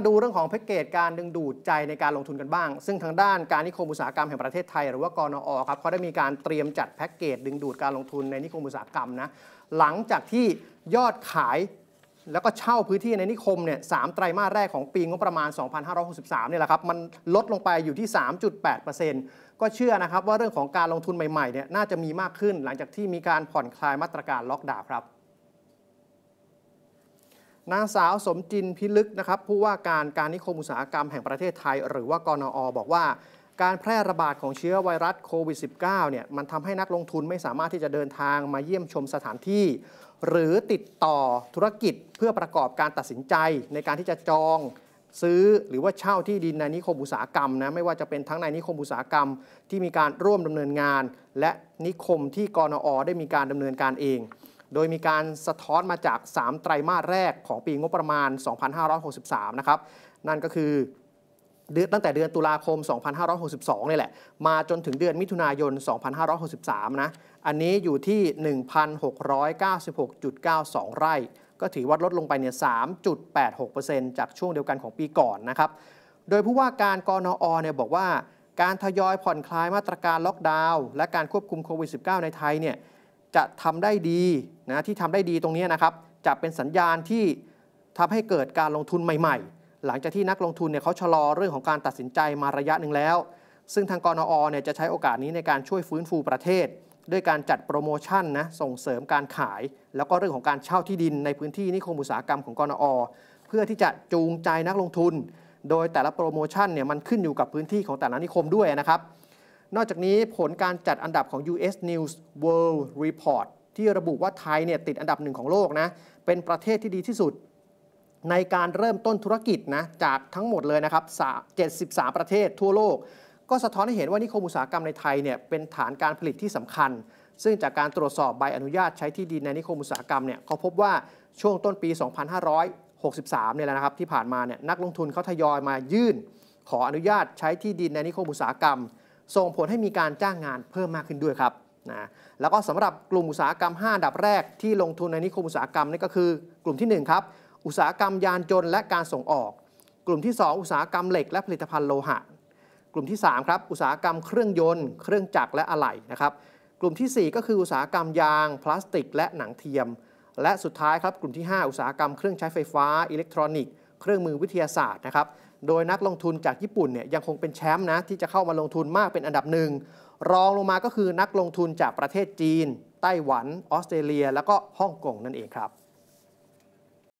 าดูเรื่องของแพ็กเกจการดึงดูดใจในการลงทุนกันบ้าง ซึ่งทางด้านการนิคมอุตสาหกรรมแห่งประเทศไทย หรือว่ากนอครับเขาได้มีการเตรียมจัดแพ็กเกจดึงดูดการลงทุนในนิคมอุตสาหกรรมนะหลังจากที่ยอดขายแล้วก็เช่าพื้นที่ในนิคมเนี่ยสามไตรมาสแรกของปีงบประมาณ 2,563 เนี่ยแหละครับ มันลดลงไปอยู่ที่ 3.8%ก็เชื่อนะครับ ว่าเรื่องของการลงทุนใหม่ๆเนี่ยน่าจะมีมากขึ้น หลังจากที่มีการผ่อนคลายมาตรการล็อกดาวน์ครับนางสาวสมจินพิลึกนะครับผู้ว่าการการนิคมอุตสาหกรรมแห่งประเทศไทยหรือว่ากนอ บอกว่า การแพร่ระบาดของเชื้อไวรัสโควิด -19 เนี่ยมันทำให้นักลงทุนไม่สามารถที่จะเดินทางมาเยี่ยมชมสถานที่ หรือติดต่อธุรกิจเพื่อประกอบการตัดสินใจในการที่จะจองซื้อหรือว่าเช่าที่ดินในนิคมอุตสาหกรรมนะไม่ว่าจะเป็นทั้งในนิคมอุตสาหกรรม ที่มีการร่วมดำเนินงาน และนิคมที่กนอได้มีการดำเนินการเองโดยมีการสะท้อนมาจาก 3 ไตรมาสแรกของปีงบประมาณ 2563 นะครับ นั่นก็คือตั้งแต่เดือนตุลาคม 2562นี่แหละ มาจนถึงเดือนมิถุนายน 2563 นะ อันนี้อยู่ที่ 1,696.92 ไร่ ก็ถือว่าลดลงไปเนี่ย 3.86%จากช่วงเดียวกันของปีก่อนนะครับ โดยผู้ว่าการกรนอเนี่ยบอกว่า การทยอยผ่อนคลายมาตรการล็อกดาวน์และการควบคุมโควิด -19 ในไทยเนี่ยจะทำได้ดีนะที่ทำได้ดีตรงนี้นะครับ จะเป็นสัญญาณที่ทำให้เกิดการลงทุนใหม่ ๆ หลังจากที่นักลงทุนเนี่ยเขาชะลอเรื่องของการตัดสินใจมาระยะหนึ่งแล้ว ซึ่งทางกรนอเนี่ยจะใช้โอกาสนี้ในการช่วยฟื้นฟูประเทศ ด้วยการจัดโปรโมชั่นนะส่งเสริมการขาย แล้วก็เรื่องของการเช่าที่ดิน ในพื้นที่นิคมอุตสาหกรรมของกรนอเพื่อที่จะจูงใจนักลงทุน โดยแต่ละโปรโมชั่นเนี่ยมันขึ้นอยู่กับพื้นที่ของแต่ละนิคมด้วยนะครับนอกจากนี้ผลการจัดอันดับของ US News World Report ที่ระบุว่าไทยเนี่ยติดอันดับหนึ่งของโลกนะ เป็นประเทศที่ดีที่สุด ในการเริ่มต้นธุรกิจนะจากทั้งหมดเลยนะครับ 73 ประเทศทั่วโลก ก็สะท้อนให้เห็นว่านิคมอุตสาหกรรมในไทยเนี่ยเป็นฐานการผลิตที่สำคัญ ซึ่งจากการตรวจสอบใบอนุญาตใช้ที่ดินในนิคมอุตสาหกรรมเนี่ยเขาพบว่าช่วงต้นปี 2563 เนี่ยแหละนะครับที่ผ่านมาเนี่ยนักลงทุนเขาทยอยมายื่น ขออนุญาตใช้ที่ดินในนิคมอุตสาหกรรมส่งผลให้มีการจ้างงานเพิ่มมากขึ้นด้วยครับนะแล้วก็สำหรับกลุ่มอุตสาหกรรม 5 ดับแรกที่ลงทุนในนิคมอุตสาหกรรมนี่ก็คือ กลุ่มที่1ครับอุตสาหกรรมยานยนต์และการส่งออก กลุ่มที่ 2 อุตสาหกรรมเหล็กและผลิตภัณฑ์โลหะ กลุ่มที่3ครับอุตสาหกรรมเครื่องยนต์เครื่องจักรและอะไหล่นะครับกลุ่มที่ 4 ก็คืออุตสาหกรรมยาง พลาสติก และหนังเทียม และสุดท้ายครับกลุ่มที่5อุตสาหกรรมเครื่องใช้ไฟฟ้าอิเล็กทรอนิกส์เครื่องมือวิทยาศาสตร์นะครับ โดยนักลงทุนจากญี่ปุ่นเนี่ยยังคงเป็นแชมป์นะที่จะเข้ามาลงทุนมากเป็นอันดับหนึ่ง รองลงมาก็คือนักลงทุนจากประเทศจีน ไต้หวัน ออสเตรเลีย แล้วก็ฮ่องกงนั่นเองครับ